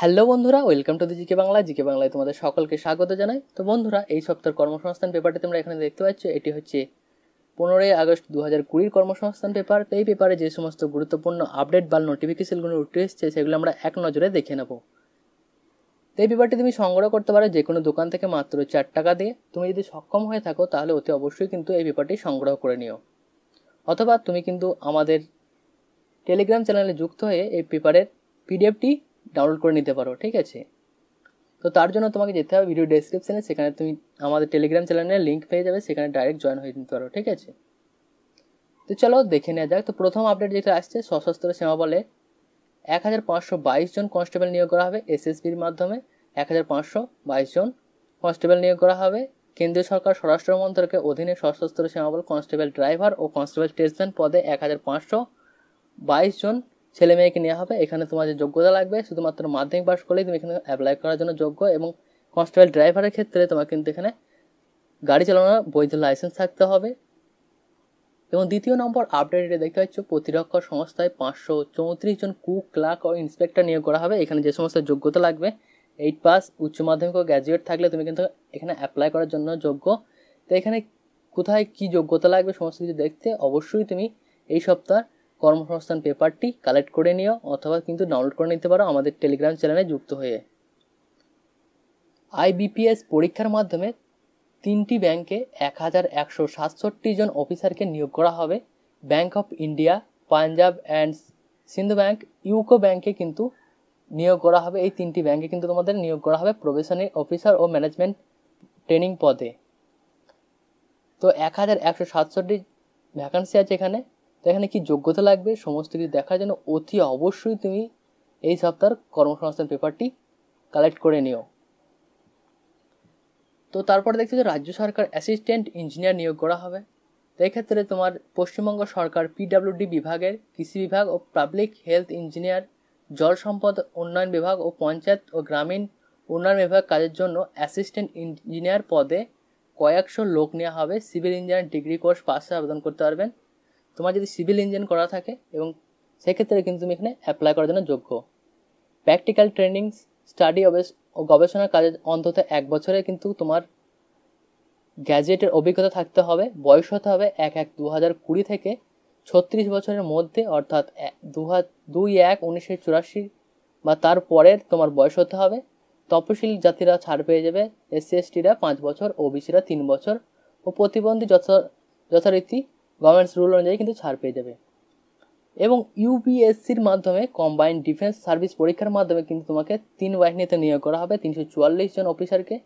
hello বন্ধুরা welcome to the GK Bangla GK বাংলায় তোমাদের সকলকে স্বাগত জানাই তো বন্ধুরা এই সপ্তাহের কর্মসংস্থান পেপারটি তোমরা এখানে দেখতে পাচ্ছ এটি হচ্ছে পনেরোই আগস্ট দু হাজার কুড়ির কর্মসংস্থান পেপার তো এই পেপারে যে সমস্ত গুরুত্বপূর্ণ আপডেট বা নোটিফিকেশনগুলো উঠে এসছে সেগুলো আমরা এক নজরে দেখে নেব তো এই পেপারটি তুমি সংগ্রহ করতে পারো যে কোনো দোকান থেকে মাত্র চার টাকা দিয়ে তুমি যদি সক্ষম হয়ে থাকো তাহলে অতি অবশ্যই কিন্তু এই পেপারটি সংগ্রহ করে নিও অথবা তুমি কিন্তু আমাদের টেলিগ্রাম চ্যানেলে যুক্ত হয়ে এই পেপারের পিডিএফটি ডাউনলোড করে নিতে পারো ঠিক আছে তো তার জন্য তোমাকে যেতে হবে ভিডিও ডেসক্রিপশানে সেখানে তুমি আমাদের টেলিগ্রাম চ্যানেলের লিঙ্ক পেয়ে যাবে সেখানে ডাইরেক্ট জয়েন হয়ে নিতে পারো ঠিক আছে তো চলো দেখে নেওয়া যাক তো প্রথম আপডেট যেটা আসছে সশস্ত্র সেনা বলে এক হাজার পাঁচশো বাইশ জন কনস্টেবল নিয়োগ করা হবে এসএসবির মাধ্যমে এক হাজার পাঁচশো বাইশ জন কনস্টেবল নিয়োগ করা হবে কেন্দ্রীয় সরকার স্বরাষ্ট্র মন্ত্রকের অধীনে সশস্ত্র বল কনস্টেবল ড্রাইভার ও কনস্টেবল স্টেশন পদে এক হাজার পাঁচশো বাইশ জন ছেলে মেয়েকে নেওয়া হবে এখানে তোমার যে যোগ্যতা লাগবে শুধুমাত্র মাধ্যমিক পাস করলেই তুমি এখানে অ্যাপ্লাই করার জন্য যোগ্য এবং কনস্টেবল ড্রাইভারের ক্ষেত্রে তোমার কিন্তু এখানে গাড়ি চালানোর বৈধ লাইসেন্স থাকতে হবে এবং দ্বিতীয় নম্বর আপডেটে দেখতে পাচ্ছ প্রতিরক্ষা সংস্থায় পাঁচশো চৌত্রিশ জন কুক ক্লার্ক ও ইন্সপেক্টর নিয়োগ করা হবে এখানে যে সমস্ত যোগ্যতা লাগবে এইট পাস উচ্চ মাধ্যমিক ও গ্র্যাজুয়েট থাকলে তুমি কিন্তু এখানে অ্যাপ্লাই করার জন্য যোগ্য তো এখানে কোথায় কি যোগ্যতা লাগবে সমস্ত কিছু দেখতে অবশ্যই তুমি এই সপ্তাহ কর্মসংস্থান পেপারটি কালেক্ট করে নিও অথবা কিন্তু ডাউনলোড করে নিতে পারো আমাদের টেলিগ্রাম চ্যানেলে যুক্ত হয়ে আইবিপিএস পরীক্ষার মাধ্যমে তিনটি ব্যাংকে এক হাজার একশো সাতষট্টি জন অফিসারকে নিয়োগ করা হবে bank of India Punjab and Sindh bank UCO ব্যাংকে কিন্তু নিয়োগ করা হবে এই তিনটি ব্যাংকে কিন্তু তোমাদের নিয়োগ করা হবে প্রবেশনারি অফিসার ও ম্যানেজমেন্ট ট্রেনিং পদে তো এক হাজার একশো সাতষট্টি ভ্যাকান্সি আছে এখানে তো এখানে কি যোগ্যতা লাগবে সমস্ত কিছু দেখার জন্য অতি অবশ্যই তুমি এই সপ্তাহের কর্মসংস্থান পেপারটি কালেক্ট করে নিও তো তারপরে দেখছি যে রাজ্য সরকার অ্যাসিস্ট্যান্ট ইঞ্জিনিয়ার নিয়োগ করা হবে তো এক্ষেত্রে তোমার পশ্চিমবঙ্গ সরকার পিডাব্লিউডি বিভাগের কৃষি বিভাগ ও পাবলিক হেলথ ইঞ্জিনিয়ার জল সম্পদ উন্নয়ন বিভাগ ও পঞ্চায়েত ও গ্রামীণ উন্নয়ন বিভাগ কাজের জন্য অ্যাসিস্ট্যান্ট ইঞ্জিনিয়ার পদে কয়েকশো লোক নেওয়া হবে সিভিল ইঞ্জিনিয়ার ডিগ্রি কোর্স পাশে আবেদন করতে পারবেন তোমার যদি সিভিল ইঞ্জিন করা থাকে এবং সেক্ষেত্রে কিন্তু তুমি এখানে অ্যাপ্লাই করার জন্য যোগ্য প্র্যাকটিক্যাল ট্রেনিং স্টাডি ও গবেষণার কাজে অন্তত এক বছরে কিন্তু তোমার গ্যাজেটের অভিজ্ঞতা থাকতে হবে বয়স হতে হবে এক এক দু হাজার কুড়ি থেকে ছত্রিশ বছরের মধ্যে অর্থাৎ দু দুই এক উনিশশো চুরাশি বা তার পরের তোমার বয়স হতে হবে তপশিল জাতিরা ছাড় পেয়ে যাবে এসসি এসটিরা পাঁচ বছর ওবিসিরা তিন বছর ও প্রতিবন্ধী যথা যথারীতি গভর্নমেন্টস রুল অনুযায়ী কিন্তু ছাড় পেয়ে যাবে এবং ইউপিএসসির মাধ্যমে কম্বাইন্ড ডিফেন্স সার্ভিস পরীক্ষার মাধ্যমে কিন্তু তোমাকে তিন বাহিনীতে নিয়োগ করা হবে তিনশো চুয়াল্লিশ জন অফিসারকে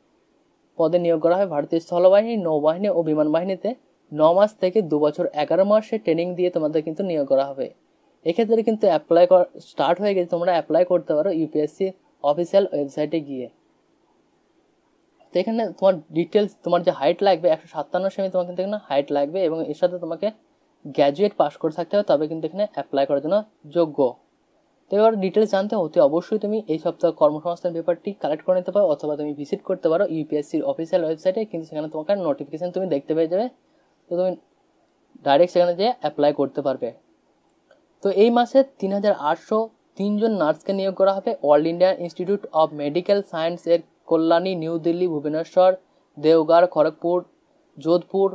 পদে নিয়োগ করা হয় ভারতীয় স্থলবাহিনী নৌবাহিনী ও বিমান বাহিনীতে ন মাস থেকে দু বছর এগারো মাসে ট্রেনিং দিয়ে তোমাদের কিন্তু নিয়োগ করা হবে এক্ষেত্রে কিন্তু অ্যাপ্লাই স্টার্ট হয়ে গেছে তোমরা অ্যাপ্লাই করতে পারো ইউপিএসসি অফিসিয়াল ওয়েবসাইটে গিয়ে তো এখানে তোমার ডিটেলস তোমার যে হাইট লাগবে একশো সাতান্ন সেমি তোমার কিন্তু এখানে হাইট লাগবে এবং এর সাথে তোমাকে গ্র্যাজুয়েট পাস করে থাকতে হবে তবে কিন্তু এখানে অ্যাপ্লাই করার জন্য যোগ্য তো এবার ডিটেলস জানতে অতি অবশ্যই তুমি এই সপ্তাহ কর্মসংস্থান পেপারটি কালেক্ট করে নিতে পারো অথবা তুমি ভিজিট করতে পারো ইউপিএসসির অফিসিয়াল ওয়েবসাইটে কিন্তু সেখানে তোমাকে নোটিফিকেশান তুমি দেখতে পেয়ে যাবে তো তুমি ডাইরেক্ট সেখানে যেয়ে অ্যাপ্লাই করতে পারবে তো এই মাসে তিন হাজার আটশো তিনজন নার্সকে নিয়োগ করা হবে All India Institute of Medical Science এর কল্যাণী নিউ দিল্লি ভুবনেশ্বর দেওগাড় খড়গপুর যোধপুর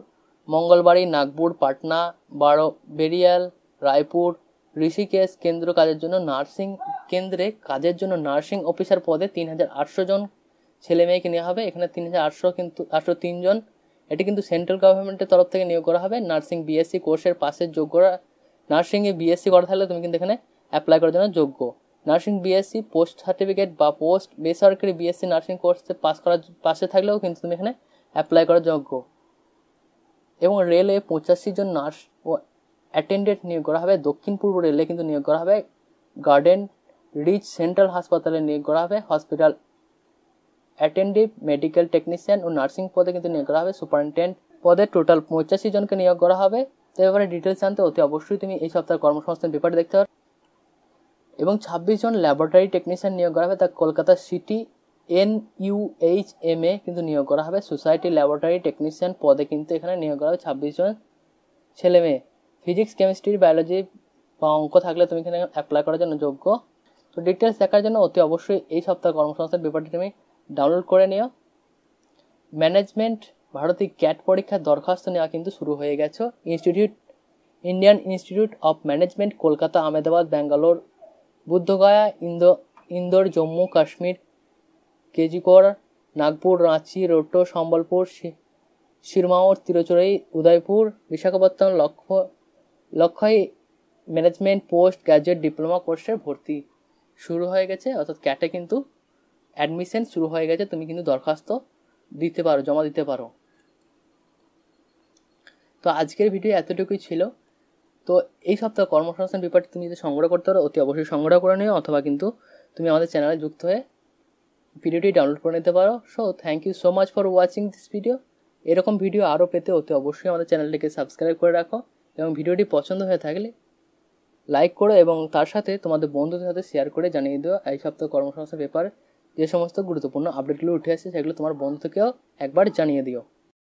মঙ্গলবাড়ি নাগপুর পাটনা বারো বেরিয়াল রায়পুর ঋষিকেশ কেন্দ্র কাজের জন্য নার্সিং কেন্দ্রে কাজের জন্য নার্সিং অফিসার পদে তিন হাজার আটশো জন ছেলে মেয়েকে নেওয়া হবে এখানে তিন হাজার আটশো কিন্তু আটশো তিনজন এটি কিন্তু সেন্ট্রাল গভর্নমেন্টের তরফ থেকে নিয়োগ করা হবে নার্সিং বিএসসি কোর্সের পাশের যোগ্যরা নার্সিংয়ে বিএসসি করা থাকলে তুমি কিন্তু এখানে অ্যাপ্লাই করার জন্য যোগ্য নার্সিং বিএসসি পোস্ট সার্টিফিকেট বা পোস্ট বেসরকারি বিএসসি নার্সিং কোর্সে পাস করার পাশে থাকলেও কিন্তু তুমি এখানে অ্যাপ্লাই করার যোগ্য এবং রেলে পঁচাশি জন নার্স ও অ্যাটেন্ডেন্ট নিয়োগ করা হবে দক্ষিণ পূর্ব রেলে কিন্তু নিয়োগ করা হবে গার্ডেন রিচ সেন্ট্রাল হাসপাতালে নিয়োগ করা হবে হসপিটাল অ্যাটেন্ডিভ মেডিকেল টেকনিশিয়ান ও নার্সিং পদে কিন্তু নিয়োগ করা হবে সুপারিনটেন্ট পদে টোটাল পঁচাশি জনকে নিয়োগ করা হবে তো এবারে ডিটেলস জানতে অতি অবশ্যই তুমি এই সপ্তাহের কর্মসংস্থান পেপারটি দেখতে পারো এবং ছাব্বিশ জন ল্যাবরেটরি টেকনিশিয়ান নিয়োগ করা হবে তা Kolkata city N UH M এ কিন্তু নিয়োগ করা হবে সোসাইটি ল্যাবরেটরি টেকনিশিয়ান পদে কিন্তু এখানে নিয়োগ করা হবে ছাব্বিশ জন ছেলে মেয়ে ফিজিক্স কেমিস্ট্রি বায়োলজি বা অঙ্ক থাকলে তুমি এখানে অ্যাপ্লাই করার জন্য যোগ্য তো ডিটেলস দেখার জন্য অতি অবশ্যই এই সপ্তাহ কর্মসংস্থান পেপারটি তুমি ডাউনলোড করে নিও ম্যানেজমেন্ট ভারতী ক্যাট পরীক্ষার দরখাস্ত নেওয়া কিন্তু শুরু হয়ে গেছে institute Indian Institute of Management Kolkata Ahmedabad Bangalore Bodhgaya Indore Indore Jammu Kashmir Kozhikode Nagpur Ranchi রোটো সম্বলপুর শিরমাওর তিরুচুরাই উদয়পুর বিশাখাপত্তনম লক্ষ্য লক্ষ্যই ম্যানেজমেন্ট পোস্ট গ্র্যাজুয়েট ডিপ্লোমা কোর্সে ভর্তি শুরু হয়ে গেছে অর্থাৎ ক্যাটে কিন্তু অ্যাডমিশন শুরু হয়ে গেছে তুমি কিন্তু দরখাস্ত দিতে পারো জমা দিতে পারো তো আজকের ভিডিও এতটুকুই ছিল তো এই সপ্তাহ কর্মসংস্থান পেপারটি তুমি যদি সংগ্রহ করতে পারো অতি অবশ্যই সংগ্রহ করে নিও অথবা কিন্তু তুমি আমাদের চ্যানেলে যুক্ত হয়ে ভিডিওটি ডাউনলোড করে নিতে পারো so thank you so much for watching this video এরকম ভিডিও আরও পেতে অতি অবশ্যই আমাদের চ্যানেলটিকে সাবস্ক্রাইব করে রাখো এবং ভিডিওটি পছন্দ হয়ে থাকলে লাইক করো এবং তার সাথে তোমাদের বন্ধুদের সাথে শেয়ার করে জানিয়ে দিও এই সপ্তাহ কর্মসংস্থান পেপার যে সমস্ত গুরুত্বপূর্ণ আপডেটগুলো উঠে আসছে সেগুলো তোমার বন্ধুকেও একবার জানিয়ে দিও